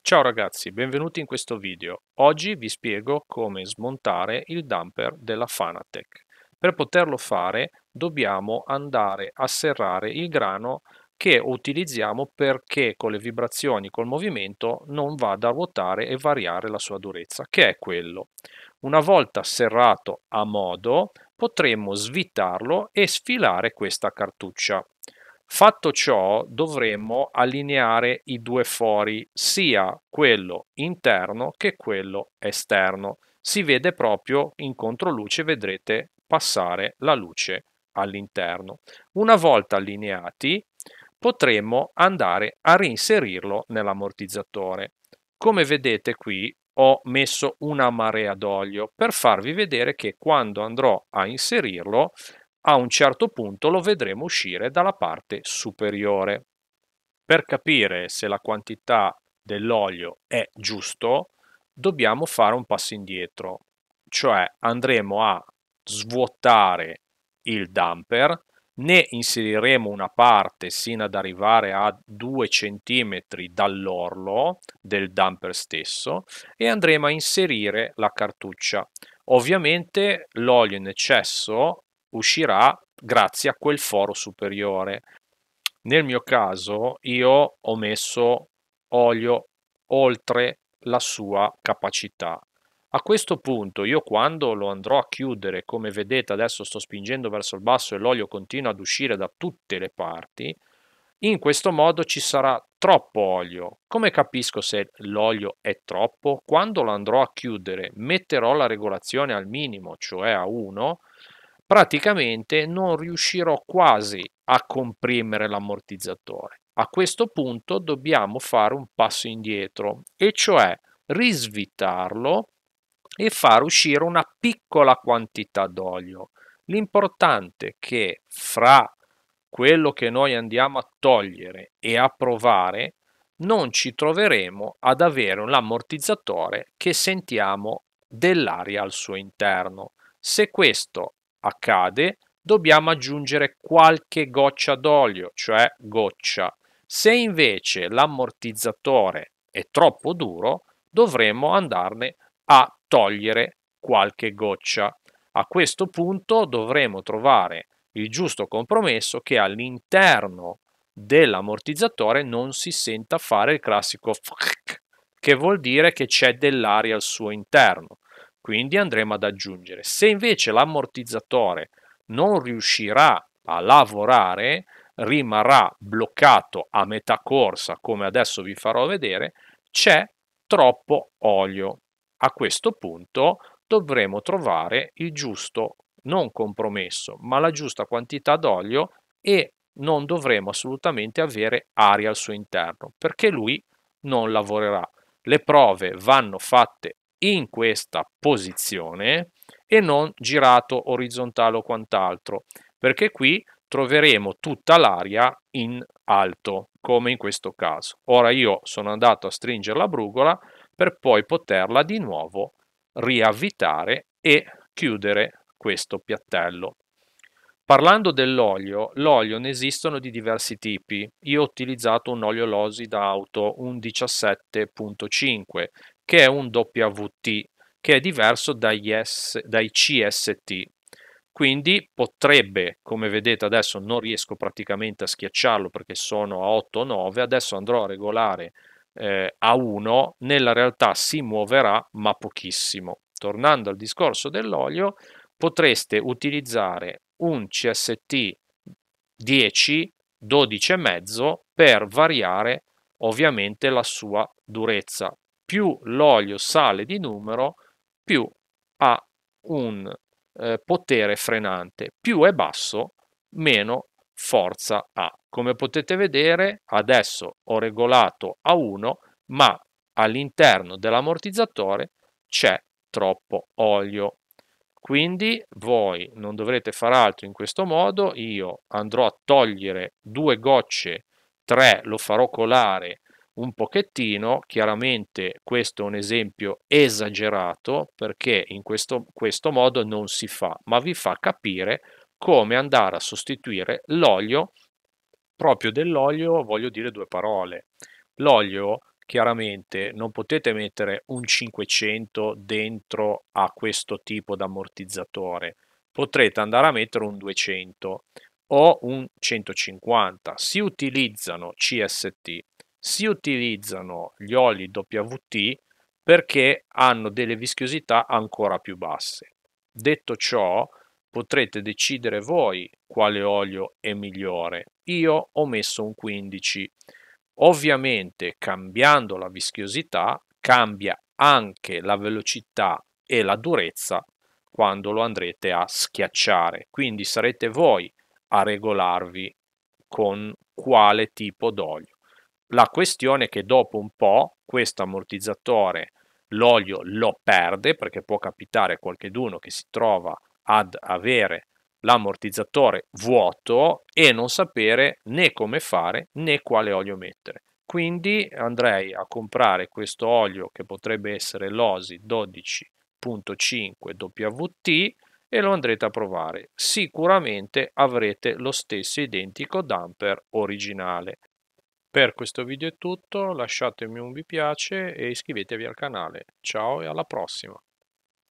Ciao ragazzi, benvenuti in questo video. Oggi vi spiego come smontare il dumper della Fanatec. Per poterlo fare dobbiamo andare a serrare il grano che utilizziamo perché con le vibrazioni, col movimento, non vada a ruotare e variare la sua durezza, che è quello. Una volta serrato a modo potremmo svitarlo e sfilare questa cartuccia. Fatto ciò dovremo allineare i due fori, sia quello interno che quello esterno. Si vede proprio in controluce, vedrete passare la luce all'interno. Una volta allineati potremmo andare a reinserirlo nell'ammortizzatore. Come vedete qui ho messo una marea d'olio per farvi vedere che quando andrò a inserirlo a un certo punto lo vedremo uscire dalla parte superiore. Per capire se la quantità dell'olio è giusto dobbiamo fare un passo indietro, cioè andremo a svuotare il damper ne inseriremo una parte sino ad arrivare a 2 cm dall'orlo del damper stesso e andremo a inserire la cartuccia. Ovviamente l'olio in eccesso uscirà grazie a quel foro superiore. Nel mio caso io ho messo olio oltre la sua capacità a questo punto io quando lo andrò a chiudere, come vedete adesso sto spingendo verso il basso e l'olio continua ad uscire da tutte le parti, in questo modo ci sarà troppo olio. Come capisco se l'olio è troppo? Quando lo andrò a chiudere metterò la regolazione al minimo, cioè a 1, praticamente non riuscirò quasi a comprimere l'ammortizzatore. A questo punto dobbiamo fare un passo indietro, e cioè risvitarlo e far uscire una piccola quantità d'olio. L'importante è che fra quello che noi andiamo a togliere e a provare non ci troveremo ad avere un ammortizzatore che sentiamo dell'aria al suo interno. Se questo accade, dobbiamo aggiungere qualche goccia d'olio, cioè goccia. Se invece l'ammortizzatore è troppo duro, dovremo andarne a togliere qualche goccia. A questo punto dovremo trovare il giusto compromesso che all'interno dell'ammortizzatore non si senta fare il classico che vuol dire che c'è dell'aria al suo interno. Quindi andremo ad aggiungere. Se invece l'ammortizzatore non riuscirà a lavorare, rimarrà bloccato a metà corsa, come adesso vi farò vedere, c'è troppo olio. A questo punto dovremo trovare il giusto, non compromesso, ma la giusta quantità d'olio e non dovremo assolutamente avere aria al suo interno perché lui non lavorerà. Le prove vanno fatte in questa posizione e non girato orizzontale o quant'altro perché qui troveremo tutta l'aria in alto come in questo caso. Ora io sono andato a stringere la brugola per poi poterla di nuovo riavvitare e chiudere questo piattello. Parlando dell'olio, l'olio ne esistono di diversi tipi. Io ho utilizzato un olio Losi da auto, un 17.5, che è un WT, che è diverso dagli S, dai CST. Quindi potrebbe, come vedete adesso non riesco praticamente a schiacciarlo perché sono a 8 o 9, adesso andrò a regolare eh, a 1 nella realtà si muoverà ma pochissimo. Tornando al discorso dell'olio, potreste utilizzare un CST 10, 12,5 per variare ovviamente la sua durezza. Più l'olio sale di numero, più ha un eh, potere frenante. Più è basso, meno forza A. Come potete vedere adesso ho regolato a 1 ma all'interno dell'ammortizzatore c'è troppo olio. Quindi voi non dovrete far altro in questo modo, io andrò a togliere due gocce, tre lo farò colare un pochettino, chiaramente questo è un esempio esagerato perché in questo, questo modo non si fa, ma vi fa capire come andare a sostituire l'olio, proprio dell'olio voglio dire due parole. L'olio chiaramente non potete mettere un 500 dentro a questo tipo di ammortizzatore, potrete andare a mettere un 200 o un 150. Si utilizzano CST, si utilizzano gli oli WT perché hanno delle vischiosità ancora più basse. Detto ciò, Potrete decidere voi quale olio è migliore. Io ho messo un 15. Ovviamente cambiando la vischiosità cambia anche la velocità e la durezza quando lo andrete a schiacciare. Quindi sarete voi a regolarvi con quale tipo d'olio. La questione è che dopo un po' questo ammortizzatore l'olio lo perde perché può capitare a qualcheduno che si trova ad avere l'ammortizzatore vuoto e non sapere né come fare né quale olio mettere. Quindi andrei a comprare questo olio che potrebbe essere l'OSI 12.5 WT e lo andrete a provare. Sicuramente avrete lo stesso identico damper originale. Per questo video è tutto, lasciatemi un mi piace e iscrivetevi al canale. Ciao e alla prossima!